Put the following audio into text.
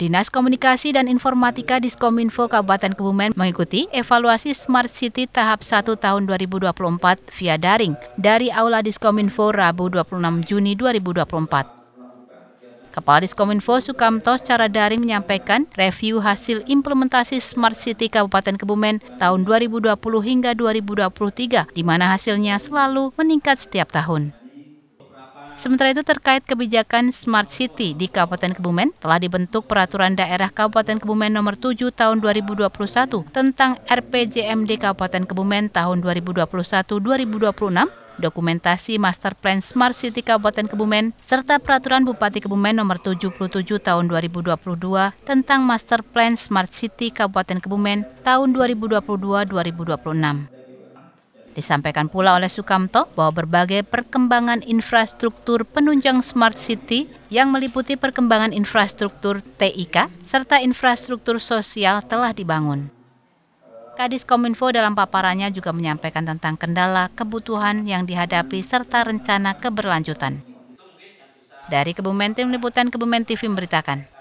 Dinas Komunikasi dan Informatika Diskominfo Kabupaten Kebumen mengikuti evaluasi Smart City tahap 1 tahun 2024 via daring dari Aula Diskominfo Rabu 26 Juni 2024. Kepala Diskominfo Sukamto secara daring menyampaikan review hasil implementasi Smart City Kabupaten Kebumen tahun 2020 hingga 2023, di mana hasilnya selalu meningkat setiap tahun. Sementara itu terkait kebijakan Smart City di Kabupaten Kebumen telah dibentuk peraturan daerah Kabupaten Kebumen nomor 7 tahun 2021 tentang RPJMD Kabupaten Kebumen tahun 2021-2026 dokumentasi Master Plan Smart City Kabupaten Kebumen, serta Peraturan Bupati Kebumen Nomor 77 Tahun 2022 tentang Master Plan Smart City Kabupaten Kebumen tahun 2022-2026. Disampaikan pula oleh Sukamto bahwa berbagai perkembangan infrastruktur penunjang smart city yang meliputi perkembangan infrastruktur TIK serta infrastruktur sosial telah dibangun. Kadis Kominfo dalam paparannya juga menyampaikan tentang kendala kebutuhan yang dihadapi serta rencana keberlanjutan. Dari Kebumen Tim Liputan Kebumen TV memberitakan.